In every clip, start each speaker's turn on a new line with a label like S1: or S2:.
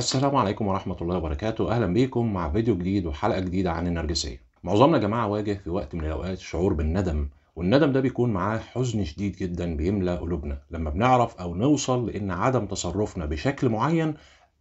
S1: السلام عليكم ورحمة الله وبركاته أهلا بيكم مع فيديو جديد وحلقة جديدة عن النرجسية معظمنا يا جماعة واجه في وقت من الأوقات شعور بالندم والندم ده بيكون معاه حزن شديد جدا بيملى قلوبنا لما بنعرف أو نوصل لأن عدم تصرفنا بشكل معين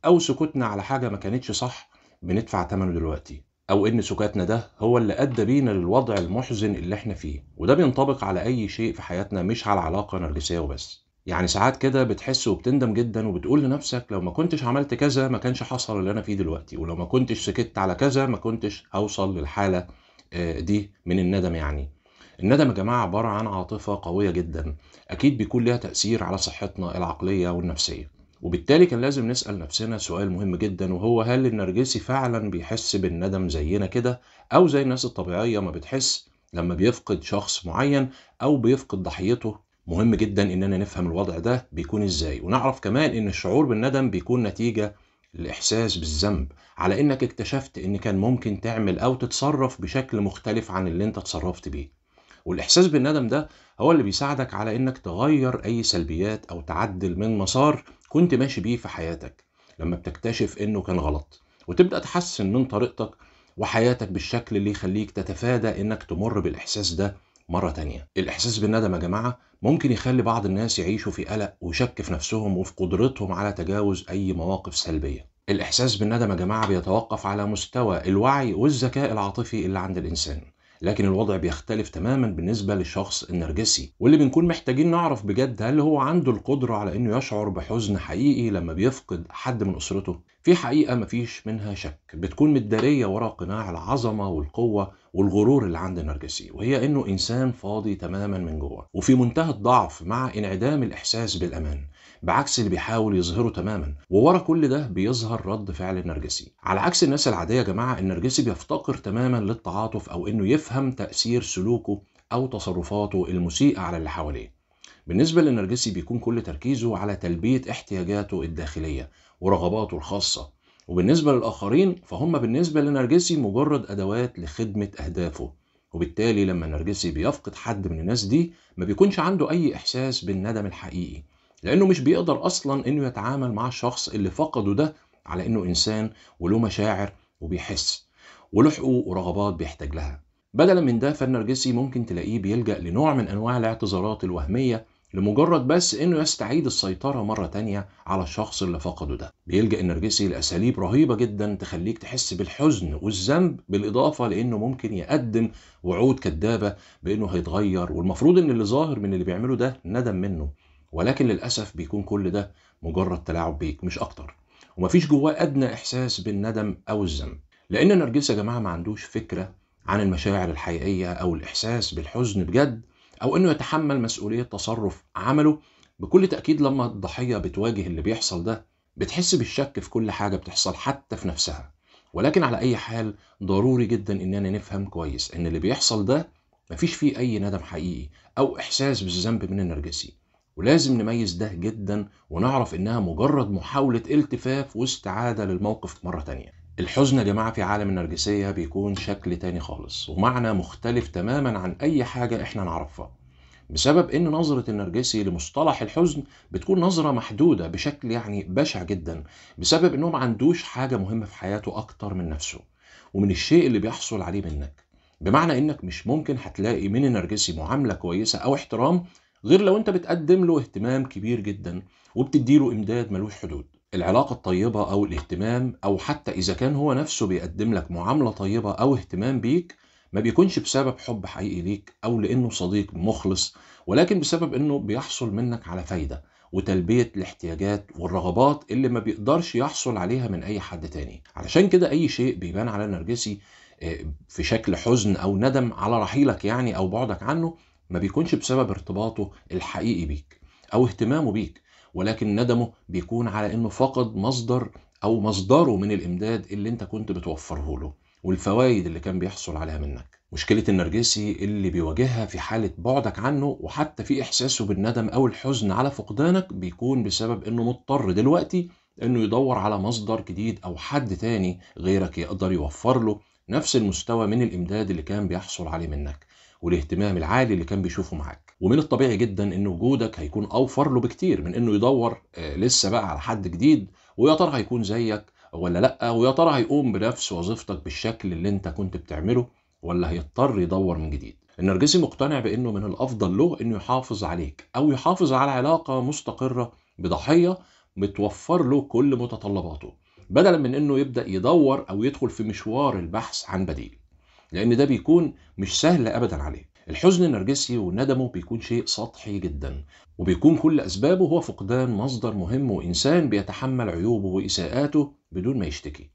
S1: أو سكوتنا على حاجة ما كانتش صح بندفع ثمنه دلوقتي أو إن سكاتنا ده هو اللي أدى بينا للوضع المحزن اللي إحنا فيه وده بينطبق على أي شيء في حياتنا مش على علاقة نرجسية وبس يعني ساعات كده بتحس وبتندم جدا وبتقول لنفسك لو ما كنتش عملت كذا ما كانش حصل اللي انا فيه دلوقتي ولو ما كنتش سكت على كذا ما كنتش هوصل للحالة آه، دي من الندم يعني الندم يا جماعة عبارة عن عاطفة قوية جدا أكيد بيكون لها تأثير على صحتنا العقلية والنفسية وبالتالي كان لازم نسأل نفسنا سؤال مهم جدا وهو هل النرجسي فعلا بيحس بالندم زينا كده أو زي الناس الطبيعية ما بتحس لما بيفقد شخص معين أو بيفقد ضحيته مهم جدا اننا نفهم الوضع ده بيكون ازاي ونعرف كمان ان الشعور بالندم بيكون نتيجه الاحساس بالذنب على انك اكتشفت ان كان ممكن تعمل او تتصرف بشكل مختلف عن اللي انت اتصرفت بيه والاحساس بالندم ده هو اللي بيساعدك على انك تغير اي سلبيات او تعدل من مسار كنت ماشي بيه في حياتك لما بتكتشف انه كان غلط وتبدا تحسن من طريقتك وحياتك بالشكل اللي يخليك تتفادى انك تمر بالاحساس ده مرة تانية الإحساس بالندم يا جماعة ممكن يخلي بعض الناس يعيشوا في قلق وشك في نفسهم وفي قدرتهم على تجاوز أي مواقف سلبية الإحساس بالندم يا جماعة بيتوقف على مستوى الوعي والذكاء العاطفي اللي عند الإنسان لكن الوضع بيختلف تماما بالنسبة للشخص النرجسي واللي بنكون محتاجين نعرف بجد هل هو عنده القدرة على انه يشعر بحزن حقيقي لما بيفقد حد من اسرته في حقيقة مفيش منها شك بتكون متدارية ورا قناع العظمة والقوة والغرور اللي عند النرجسي وهي انه انسان فاضي تماما من جوه وفي منتهى الضعف مع انعدام الاحساس بالامان بعكس اللي بيحاول يظهره تماما وورا كل ده بيظهر رد فعل النرجسي على عكس الناس العادية يا جماعة النرجسي بيفتقر تماما للتعاطف او انه يفهم تأثير سلوكه او تصرفاته المسيئة على اللي حواليه بالنسبة للنرجسي بيكون كل تركيزه على تلبية احتياجاته الداخلية ورغباته الخاصة وبالنسبة للآخرين فهم بالنسبة للنرجسي مجرد أدوات لخدمة أهدافه وبالتالي لما النرجسي بيفقد حد من الناس دي ما بيكونش عنده أي إحساس بالندم الحقيقي لأنه مش بيقدر أصلا إنه يتعامل مع الشخص اللي فقده ده على إنه إنسان وله مشاعر وبيحس وله حقوق ورغبات بيحتاج لها بدلا من ده فالنرجسي ممكن تلاقيه بيلجأ لنوع من أنواع الاعتذارات الوهمية لمجرد بس انه يستعيد السيطره مره تانية على الشخص اللي فقده ده بيلجا النرجسي لاساليب رهيبه جدا تخليك تحس بالحزن والذنب بالاضافه لانه ممكن يقدم وعود كدابه بانه هيتغير والمفروض ان اللي ظاهر من اللي بيعمله ده ندم منه ولكن للاسف بيكون كل ده مجرد تلاعب بيك مش اكتر ومفيش جواه ادنى احساس بالندم او الذنب لان النرجسي يا جماعه ما عندوش فكره عن المشاعر الحقيقيه او الاحساس بالحزن بجد او انه يتحمل مسؤوليه تصرف عمله بكل تاكيد لما الضحيه بتواجه اللي بيحصل ده بتحس بالشك في كل حاجه بتحصل حتى في نفسها ولكن على اي حال ضروري جدا اننا نفهم كويس ان اللي بيحصل ده مفيش فيه اي ندم حقيقي او احساس بالذنب من النرجسي ولازم نميز ده جدا ونعرف انها مجرد محاوله التفاف واستعاده للموقف مره تانيه الحزن يا جماعة في عالم النرجسية بيكون شكل تاني خالص ومعنى مختلف تماما عن أي حاجة إحنا نعرفها بسبب ان نظره النرجسي لمصطلح الحزن بتكون نظره محدوده بشكل يعني بشع جدا بسبب انه ما عندوش حاجه مهمه في حياته اكتر من نفسه ومن الشيء اللي بيحصل عليه منك بمعنى انك مش ممكن هتلاقي من النرجسي معامله كويسه او احترام غير لو انت بتقدم له اهتمام كبير جدا وبتديله امداد ملوش حدود العلاقة الطيبة أو الاهتمام أو حتى إذا كان هو نفسه بيقدم لك معاملة طيبة أو اهتمام بيك ما بيكونش بسبب حب حقيقي ليك أو لأنه صديق مخلص ولكن بسبب أنه بيحصل منك على فايدة وتلبية الاحتياجات والرغبات اللي ما بيقدرش يحصل عليها من أي حد تاني علشان كده أي شيء بيبان على نرجسي آه، في شكل حزن أو ندم على رحيلك يعني أو بعدك عنه ما بيكونش بسبب ارتباطه الحقيقي بيك أو اهتمامه بيك ولكن ندمه بيكون على انه فقد مصدر او مصدره من الامداد اللي انت كنت بتوفره له والفوائد اللي كان بيحصل عليها منك مشكلة النرجسي اللي بيواجهها في حالة بعدك عنه وحتى في إحساسه بالندم أو الحزن على فقدانك بيكون بسبب إنه مضطر دلوقتي إنه يدور على مصدر جديد أو حد تاني غيرك يقدر يوفر له نفس المستوى من الإمداد اللي كان بيحصل عليه منك والاهتمام العالي اللي كان بيشوفه معاك ومن الطبيعي جدا ان وجودك هيكون اوفر له بكتير من انه يدور آه، لسه بقى على حد جديد ويا ترى هيكون زيك ولا لا ويا ترى هيقوم بنفس وظيفتك بالشكل اللي انت كنت بتعمله ولا هيضطر يدور من جديد النرجسي مقتنع بانه من الافضل له انه يحافظ عليك او يحافظ على علاقه مستقره بضحيه متوفر له كل متطلباته بدلا من انه يبدا يدور او يدخل في مشوار البحث عن بديل لان ده بيكون مش سهل ابدا عليه الحزن النرجسي وندمه بيكون شيء سطحي جدا وبيكون كل أسبابه هو فقدان مصدر مهم وإنسان بيتحمل عيوبه وإساءاته بدون ما يشتكي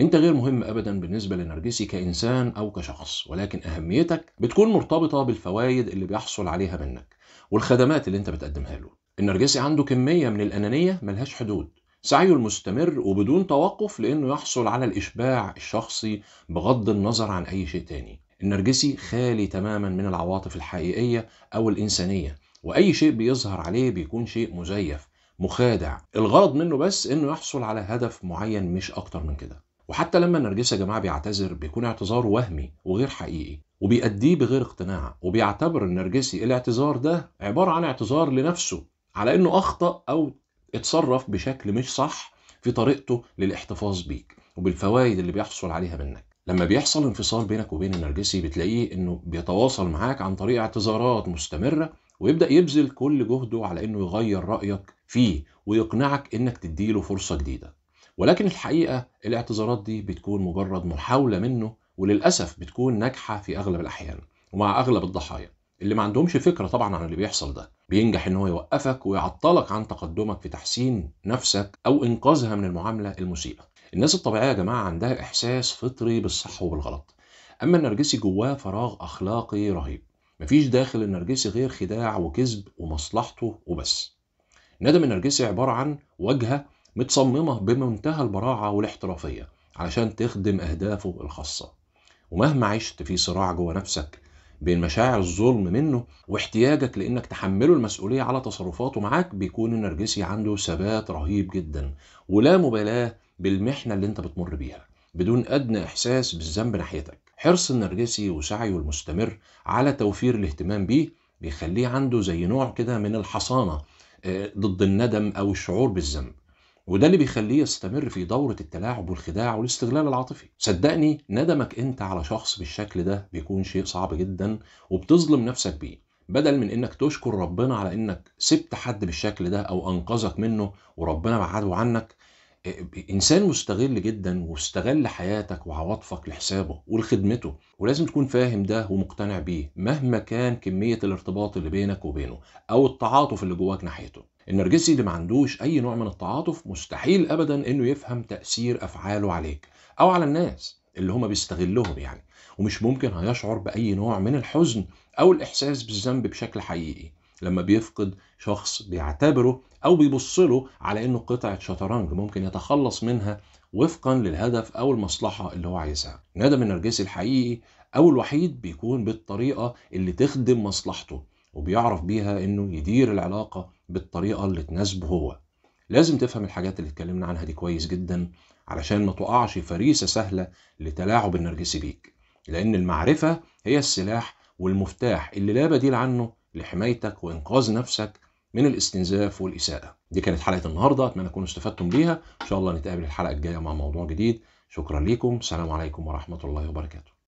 S1: انت غير مهم ابدا بالنسبه للنرجسي كانسان او كشخص ولكن اهميتك بتكون مرتبطه بالفوائد اللي بيحصل عليها منك والخدمات اللي انت بتقدمها له النرجسي عنده كميه من الانانيه ملهاش حدود سعيه المستمر وبدون توقف لانه يحصل على الاشباع الشخصي بغض النظر عن اي شيء تاني النرجسي خالي تماما من العواطف الحقيقية أو الإنسانية وأي شيء بيظهر عليه بيكون شيء مزيف مخادع الغرض منه بس إنه يحصل على هدف معين مش أكتر من كده وحتى لما النرجسي يا جماعة بيعتذر بيكون اعتذار وهمي وغير حقيقي وبيأديه بغير اقتناع وبيعتبر النرجسي الاعتذار ده عبارة عن اعتذار لنفسه على إنه أخطأ أو اتصرف بشكل مش صح في طريقته للاحتفاظ بيك وبالفوائد اللي بيحصل عليها منك لما بيحصل انفصال بينك وبين النرجسي بتلاقيه انه بيتواصل معاك عن طريق اعتذارات مستمره ويبدا يبذل كل جهده على انه يغير رايك فيه ويقنعك انك تديله فرصه جديده ولكن الحقيقه الاعتذارات دي بتكون مجرد محاوله منه وللاسف بتكون ناجحه في اغلب الاحيان ومع اغلب الضحايا اللي ما عندهمش فكره طبعا عن اللي بيحصل ده بينجح ان هو يوقفك ويعطلك عن تقدمك في تحسين نفسك او انقاذها من المعامله المسيئه الناس الطبيعيه يا جماعه عندها احساس فطري بالصح وبالغلط اما النرجسي جواه فراغ اخلاقي رهيب مفيش داخل النرجسي غير خداع وكذب ومصلحته وبس ندم النرجسي عباره عن واجهه متصممه بمنتهى البراعه والاحترافيه علشان تخدم اهدافه الخاصه ومهما عشت في صراع جوه نفسك بين مشاعر الظلم منه واحتياجك لانك تحمله المسؤوليه على تصرفاته معاك بيكون النرجسي عنده ثبات رهيب جدا ولا مبالاه بالمحنة اللي انت بتمر بيها بدون أدنى إحساس بالذنب ناحيتك حرص النرجسي وسعيه المستمر على توفير الاهتمام بيه بيخليه عنده زي نوع كده من الحصانة آه، ضد الندم أو الشعور بالذنب وده اللي بيخليه يستمر في دورة التلاعب والخداع والاستغلال العاطفي صدقني ندمك انت على شخص بالشكل ده بيكون شيء صعب جدا وبتظلم نفسك بيه بدل من انك تشكر ربنا على انك سبت حد بالشكل ده او انقذك منه وربنا بعده عنك انسان مستغل جدا واستغل حياتك وعواطفك لحسابه ولخدمته ولازم تكون فاهم ده ومقتنع بيه مهما كان كميه الارتباط اللي بينك وبينه او التعاطف اللي جواك ناحيته النرجسي اللي ما عندوش اي نوع من التعاطف مستحيل ابدا انه يفهم تاثير افعاله عليك او على الناس اللي هما بيستغلهم يعني ومش ممكن هيشعر باي نوع من الحزن او الاحساس بالذنب بشكل حقيقي لما بيفقد شخص بيعتبره او بيبص له على انه قطعه شطرنج ممكن يتخلص منها وفقا للهدف او المصلحه اللي هو عايزها. الندم النرجسي الحقيقي او الوحيد بيكون بالطريقه اللي تخدم مصلحته وبيعرف بيها انه يدير العلاقه بالطريقه اللي تناسبه هو. لازم تفهم الحاجات اللي اتكلمنا عنها دي كويس جدا علشان ما تقعش فريسه سهله لتلاعب النرجسي بيك. لان المعرفه هي السلاح والمفتاح اللي لا بديل عنه لحمايتك وإنقاذ نفسك من الاستنزاف والإساءة دي كانت حلقة النهاردة أتمنى تكونوا استفدتم بيها إن شاء الله نتقابل الحلقة الجاية مع موضوع جديد شكرا لكم السلام عليكم ورحمة الله وبركاته